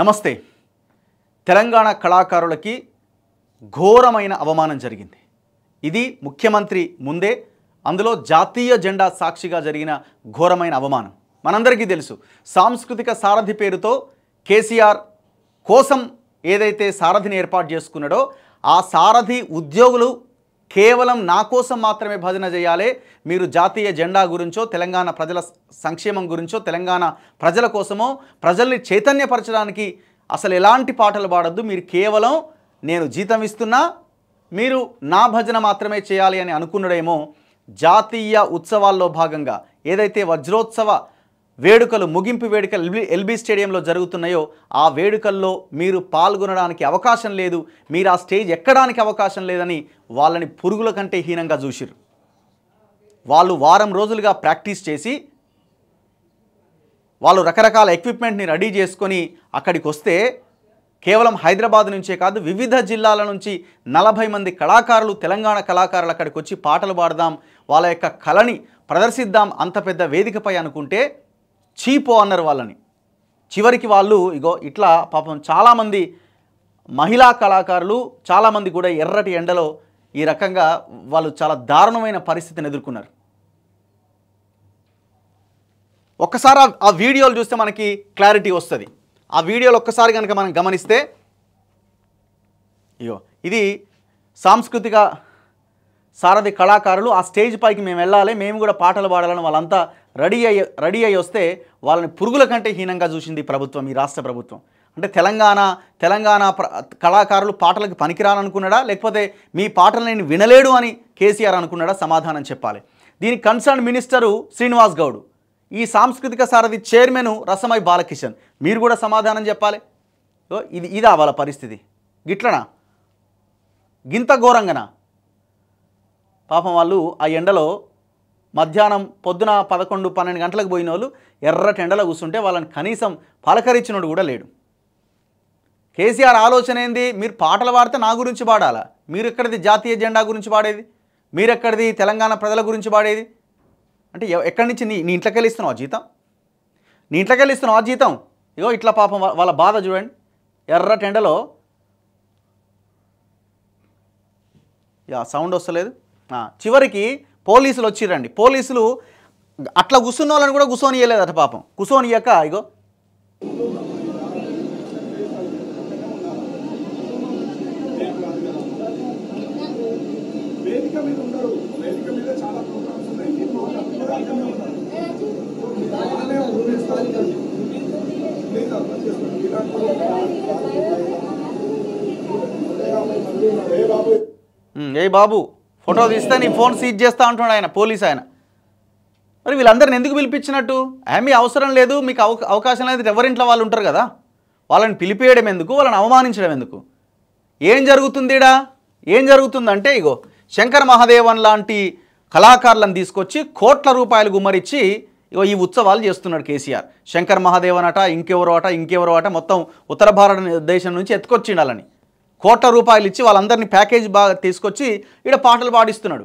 నమస్తే తెలంగాణ కళాకారులకి ఘోరమైన అవమానం జరిగింది ఇది ముఖ్యమంత్రి ముందే అందులో జాతీయ జెండా సాక్షిగా జరిగిన ఘోరమైన అవమానం మనందరికీ తెలుసు సాంస్కృతిక సారథి పేరుతో కేసీఆర్ కోసం ఏదైతే సారథిని ఏర్పాటు చేసుకున్నాడో ఆ సారథి ఉద్యోగులు కేవలం నా కోసం మాత్రమే భజన చేయాలి మీరు జాతీయ జెండా గురించో తెలంగాణ ప్రజల సంక్షేమం గురించో తెలంగాణ ప్రజల కోసమో ప్రజల్ని చైతన్యపరచడానికి అసలు ఎలాంటి పాటలు పాడద్దు మీరు కేవలం నేను జీతం ఇస్తున్నా మీరు నా భజన మాత్రమే చేయాలి అని అనుకున్నడేమో జాతీయ ఉత్సవాల్లో భాగంగా ఏదైతే వజ్రోత్సవ వేడుకలు ముగింపు వేడుకలు ఎల్బీ ఎల్బీ స్టేడియంలో జరుగుతున్నాయో ఆ వేడుకల్లో మీరు పాల్గొనడానికి అవకాశం లేదు మీరు ఆ స్టేజ్ ఎక్కడానికి అవకాశం లేదని వాళ్ళని పురుగుల కంటే హీనంగా చూసిరు వాళ్ళు వారం రోజులుగా ప్రాక్టీస్ చేసి వాళ్ళు రకరకాల ఎక్విప్మెంట్ని రెడీ చేసుకొని అక్కడికి వస్తే కేవలం హైదరాబాద్ నుంచే కాదు వివిధ జిల్లాల నుంచి నలభై మంది కళాకారులు తెలంగాణ కళాకారులు అక్కడికి వచ్చి పాటలు పాడదాం వాళ్ళ యొక్క కళని ప్రదర్శిద్దాం అంత పెద్ద వేదికపై అనుకుంటే చీపో అన్నారు వాళ్ళని చివరికి వాళ్ళు ఇగో ఇట్లా పాపం చాలామంది మహిళా కళాకారులు చాలామంది కూడా ఎర్రటి ఎండలో ఈ రకంగా వాళ్ళు చాలా దారుణమైన పరిస్థితిని ఎదుర్కొన్నారు ఒక్కసారి ఆ వీడియోలు చూస్తే మనకి క్లారిటీ వస్తుంది ఆ వీడియోలు ఒక్కసారి కనుక మనం గమనిస్తే ఇగో ఇది సాంస్కృతిక సారథి కళాకారులు ఆ స్టేజ్ పైకి మేము వెళ్ళాలి మేము కూడా పాటలు పాడాలని వాళ్ళంతా రెడీ అయ్యి రెడీ అయ్యి వస్తే వాళ్ళని పురుగుల కంటే హీనంగా చూసింది ప్రభుత్వం ఈ రాష్ట్ర ప్రభుత్వం అంటే తెలంగాణ తెలంగాణ కళాకారులు పాటలకు పనికిరాలనుకున్నాడా లేకపోతే మీ పాటలు నేను వినలేడు అని కేసీఆర్ అనుకున్నాడా సమాధానం చెప్పాలి దీని కన్సర్న్ మినిస్టరు శ్రీనివాస్ గౌడ్ ఈ సాంస్కృతిక సారథి చైర్మన్ రసమై బాలకిషన్ మీరు కూడా సమాధానం చెప్పాలి ఇది ఇదా వాళ్ళ పరిస్థితి గిట్లనా గింత ఘోరంగనా పాపం వాళ్ళు ఆ ఎండలో మధ్యాహ్నం పొద్దున పదకొండు పన్నెండు గంటలకు పోయిన వాళ్ళు ఎర్రటి ఎండలో కూర్చుంటే వాళ్ళని కనీసం పలకరించినోడు కూడా లేడు కేసీఆర్ ఆలోచన ఏంది మీరు పాటలు పాడితే నా గురించి పాడాలా మీరు ఎక్కడిది జాతీయ జెండా గురించి పాడేది మీరు ఎక్కడిది తెలంగాణ ప్రజల గురించి పాడేది అంటే ఎక్కడి నుంచి నీ నీ ఇంట్లోకి వెళ్ళిస్తున్నావు జీతం నీ ఇంట్లోకి వెళ్ళిస్తున్నావు జీతం ఇగో ఇట్లా పాపం వాళ్ళ బాధ చూడండి ఎర్ర టెండలో సౌండ్ వస్తలేదు చివరికి పోలీసులు వచ్చిరండి పోలీసులు అట్లా కూర్చున్న వాళ్ళని కూడా కూర్చోనియలేదట పాపం కూర్చోనియక ఇగో ఏ బాబు ఫోటో తీస్తే నీ ఫోన్ సీజ్ చేస్తా అంటున్నాడు ఆయన పోలీస్ ఆయన మరి వీళ్ళందరిని ఎందుకు పిలిపించినట్టు ఏమీ అవసరం లేదు మీకు అవకాశం లేదు ఎవరింట్లో వాళ్ళు ఉంటారు కదా వాళ్ళని పిలిపేయడం ఎందుకు వాళ్ళని అవమానించడం ఎందుకు ఏం జరుగుతుందిడా ఏం జరుగుతుందంటే ఇగో శంకర మహాదేవన్ లాంటి కళాకారులను తీసుకొచ్చి కోట్ల రూపాయలు గుమ్మరిచ్చి ఇగో ఈ ఉత్సవాలు చేస్తున్నాడు కేసీఆర్ శంకర్ మహాదేవన్ అట ఇంకెవరో అట ఇంకెవరో అట మొత్తం ఉత్తర భారతదేశం నుంచి ఎత్తుకొచ్చిండాలని కోట్ల రూపాయలు ఇచ్చి వాళ్ళందరినీ ప్యాకేజ్ బాగా తీసుకొచ్చి ఇక్కడ పాటలు పాడిస్తున్నాడు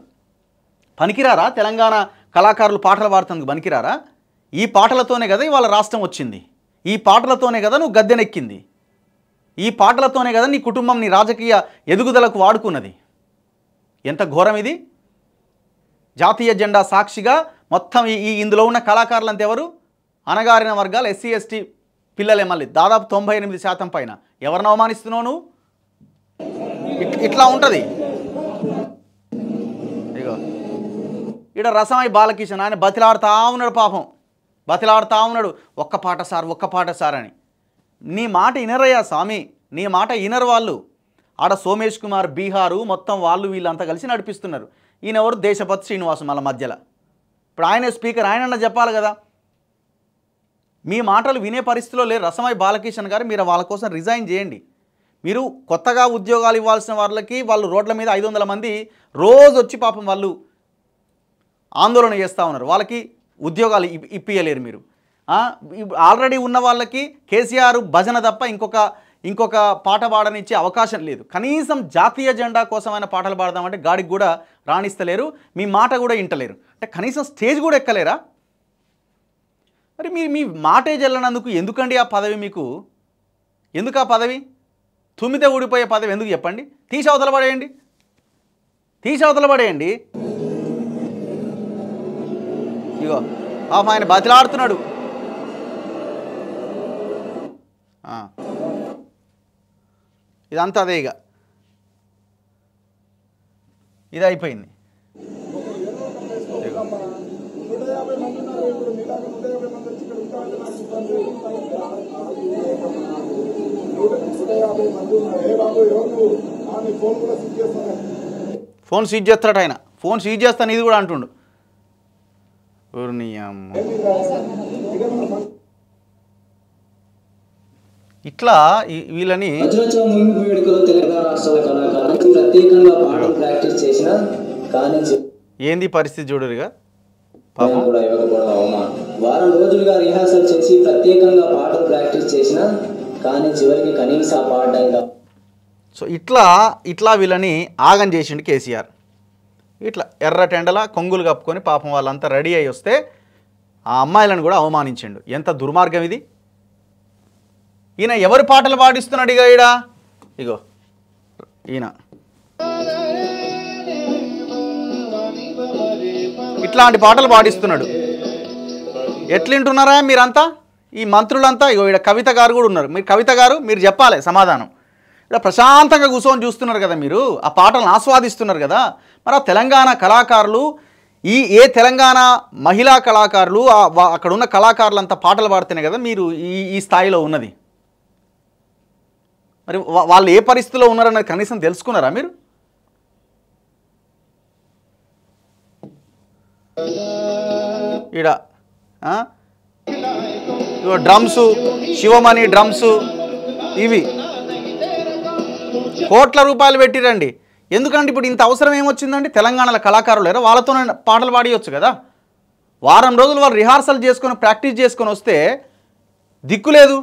పనికిరారా తెలంగాణ కళాకారులు పాటలు పాడుతుంది పనికిరారా ఈ పాటలతోనే కదా ఇవాళ రాష్ట్రం వచ్చింది ఈ పాటలతోనే కదా నువ్వు గద్దెనెక్కింది ఈ పాటలతోనే కదా నీ కుటుంబం నీ రాజకీయ ఎదుగుదలకు వాడుకున్నది ఎంత ఘోరం ఇది జాతీయ జెండా సాక్షిగా మొత్తం ఈ ఇందులో ఉన్న కళాకారులంతా ఎవరు అనగారిన వర్గాలు ఎస్సీ ఎస్టీ పిల్లలే మళ్ళీ దాదాపు తొంభై ఎనిమిది శాతం పైన ఎవరిని అవమానిస్తున్నావు నువ్వు ఇట్లా ఉంటుంది ఇగో ఇక్కడ రసమై బాలకిషన్ ఆయన బతిలాడుతా ఉన్నాడు పాపం బతిలాడుతా ఉన్నాడు ఒక్క పాట సార్ ఒక్క పాట సార్ అని నీ మాట ఇనరయ్యా స్వామి నీ మాట ఇనరు వాళ్ళు ఆడ సోమేష్ కుమార్ బీహారు మొత్తం వాళ్ళు వీళ్ళంతా కలిసి నడిపిస్తున్నారు ఈయన ఎవరు దేశపతి శ్రీనివాసం వాళ్ళ మధ్యలో ఇప్పుడు ఆయనే స్పీకర్ ఆయనన్నా చెప్పాలి కదా మీ మాటలు వినే పరిస్థితిలో లేరు రసమై బాలకిషన్ గారు మీరు వాళ్ళ కోసం రిజైన్ చేయండి మీరు కొత్తగా ఉద్యోగాలు ఇవ్వాల్సిన వాళ్ళకి వాళ్ళు రోడ్ల మీద ఐదు మంది రోజు వచ్చి పాపం వాళ్ళు ఆందోళన చేస్తూ ఉన్నారు వాళ్ళకి ఉద్యోగాలు ఇప్పియలేరు మీరు ఆల్రెడీ ఉన్న వాళ్ళకి కేసీఆర్ భజన తప్ప ఇంకొక ఇంకొక పాట పాడనిచ్చే అవకాశం లేదు కనీసం జాతీయ జెండా కోసమైన పాటలు పాడదామంటే గాడికి కూడా రాణిస్తలేరు మీ మాట కూడా ఇంటలేరు అంటే కనీసం స్టేజ్ కూడా ఎక్కలేరా మరి మీ మీ మాటే జల్లనందుకు ఎందుకండి ఆ పదవి మీకు ఎందుకు ఆ పదవి తుమ్మితే ఊడిపోయే పదవి ఎందుకు చెప్పండి తీసి అవతల పడేయండి తీసి అవతల పడేయండి ఇగో పాప ఆయన బతిలాడుతున్నాడు ఇదంతా అదే ఇక ఇది అయిపోయింది phone seize switch phone switch చేస్తాడు ఆయన ఫోన్ సీజ్ చేస్తాను ఇది కూడా అంటుండు ఇట్లా వీళ్ళని ఏంది పరిస్థితి చూడరుగా పాపం వారం రోజులుగా రిహార్సల్ చేసి ప్రత్యేకంగా పాటలు ప్రాక్టీస్ చేసినా కానీ చివరికి కనీస సో ఇట్లా ఇట్లా వీళ్ళని ఆగం చేసిండు కేసీఆర్ ఇట్లా ఎర్రటెండల కొంగులు కప్పుకొని పాపం వాళ్ళంతా రెడీ అయ్యి వస్తే ఆ అమ్మాయిలను కూడా అవమానించిండు ఎంత దుర్మార్గం ఇది ఈయన ఎవరి పాటలు పాటిస్తున్నాడు ఇక ఈడ ఇగో ఈయన ఇట్లాంటి పాటలు పాడిస్తున్నాడు ఎట్లింటున్నారా మీరంతా ఈ మంత్రులంతా ఇగో ఇక్కడ కవిత గారు కూడా ఉన్నారు మీరు కవిత గారు మీరు చెప్పాలి సమాధానం ఇక్కడ ప్రశాంతంగా కూర్చొని చూస్తున్నారు కదా మీరు ఆ పాటలను ఆస్వాదిస్తున్నారు కదా మరి ఆ తెలంగాణ కళాకారులు ఈ ఏ తెలంగాణ మహిళా కళాకారులు అక్కడ ఉన్న కళాకారులంతా పాటలు పాడితేనే కదా మీరు ఈ ఈ స్థాయిలో ఉన్నది మరి వాళ్ళు ఏ పరిస్థితిలో ఉన్నారన్నది కనీసం తెలుసుకున్నారా మీరు ఇడ డ్రమ్స్ శివమణి డ్రమ్స్ ఇవి కోట్ల రూపాయలు పెట్టిరండి ఎందుకంటే ఇప్పుడు ఇంత అవసరం ఏమొచ్చిందండి తెలంగాణలో కళాకారులు లేరు వాళ్ళతోనే పాటలు పాడియొచ్చు కదా వారం రోజులు వాళ్ళు రిహార్సల్ చేసుకొని ప్రాక్టీస్ చేసుకొని వస్తే దిక్కు లేదు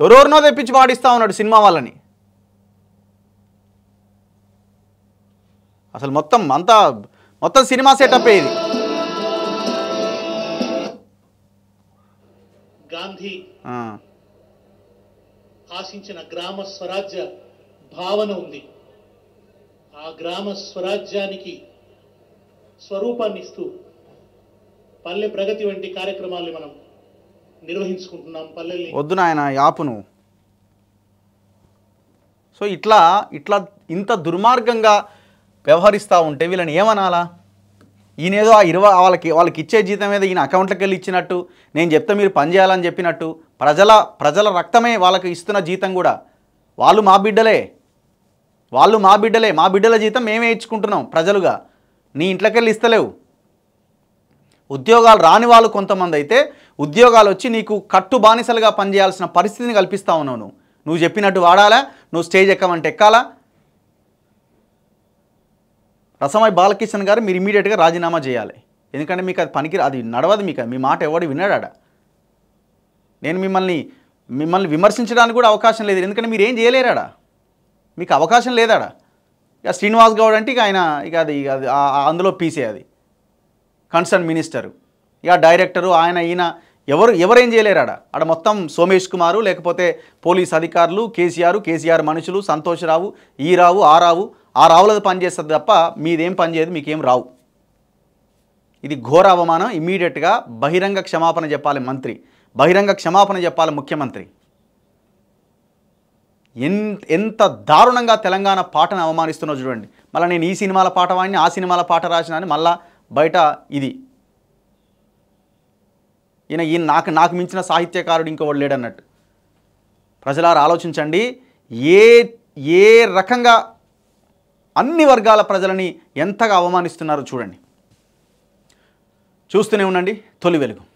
ఎవరెవరినో తెప్పించి పాడిస్తూ ఉన్నాడు సినిమా వాళ్ళని అసలు మొత్తం అంతా మొత్తం సినిమా సెటప్ అయ్యేది గాంధీ ఆశించిన గ్రామ స్వరాజ్య భావన ఉంది ఆ గ్రామ స్వరాజ్యానికి స్వరూపాన్ని ఇస్తూ పల్లె ప్రగతి వంటి కార్యక్రమాల్ని మనం నిర్వహించుకుంటున్నాం పల్లెల్ని వద్దు నాయన యాపును సో ఇట్లా ఇట్లా ఇంత దుర్మార్గంగా వ్యవహరిస్తూ ఉంటే వీళ్ళని ఏమనాలా ఈయనేదో ఆ ఇరవై వాళ్ళకి వాళ్ళకి ఇచ్చే జీతం మీద ఈయన అకౌంట్లకు వెళ్ళి ఇచ్చినట్టు నేను చెప్తే మీరు పని చేయాలని చెప్పినట్టు ప్రజల ప్రజల రక్తమే వాళ్ళకి ఇస్తున్న జీతం కూడా వాళ్ళు మా బిడ్డలే వాళ్ళు మా బిడ్డలే మా బిడ్డల జీతం మేమే ఇచ్చుకుంటున్నాం ప్రజలుగా నీ ఇంట్లోకెళ్ళి ఇస్తలేవు ఉద్యోగాలు రాని వాళ్ళు కొంతమంది అయితే ఉద్యోగాలు వచ్చి నీకు కట్టు బానిసలుగా పనిచేయాల్సిన పరిస్థితిని కల్పిస్తా ఉన్నావు నువ్వు చెప్పినట్టు వాడాలా నువ్వు స్టేజ్ ఎక్కమంటే ఎక్కాలా రసమై బాలకిషన్ గారు మీరు ఇమీడియట్గా రాజీనామా చేయాలి ఎందుకంటే మీకు అది పనికి అది నడవదు మీకు మీ మాట ఎవడు వినడా నేను మిమ్మల్ని మిమ్మల్ని విమర్శించడానికి కూడా అవకాశం లేదు ఎందుకంటే మీరు ఏం చేయలేరాడా మీకు అవకాశం లేదాడా ఇక శ్రీనివాస్ గౌడ్ అంటే ఇక ఆయన ఇక అది ఇక అది అందులో పీసే అది కన్సర్న్ మినిస్టరు ఇక డైరెక్టరు ఆయన ఈయన ఎవరు ఎవరేం చేయలేరాడా ఆడ మొత్తం సోమేష్ కుమారు లేకపోతే పోలీస్ అధికారులు కేసీఆర్ కేసీఆర్ మనుషులు సంతోష్ రావు ఈ రావు ఆ రావు ఆ రావులది పనిచేస్తుంది తప్ప మీదేం పనిచేయదు మీకేం రావు ఇది ఘోర అవమానం ఇమీడియట్గా బహిరంగ క్షమాపణ చెప్పాలి మంత్రి బహిరంగ క్షమాపణ చెప్పాలి ముఖ్యమంత్రి ఎంత దారుణంగా తెలంగాణ పాటను అవమానిస్తున్నా చూడండి మళ్ళీ నేను ఈ సినిమాల పాట వాడిని ఆ సినిమాల పాట రాసిన అని మళ్ళా బయట ఇది ఈయన ఈయన నాకు నాకు మించిన సాహిత్యకారుడు ఇంకోడు లేడన్నట్టు ప్రజలారు ఆలోచించండి ఏ ఏ రకంగా అన్ని వర్గాల ప్రజలని ఎంతగా అవమానిస్తున్నారో చూడండి చూస్తూనే ఉండండి తొలి వెలుగు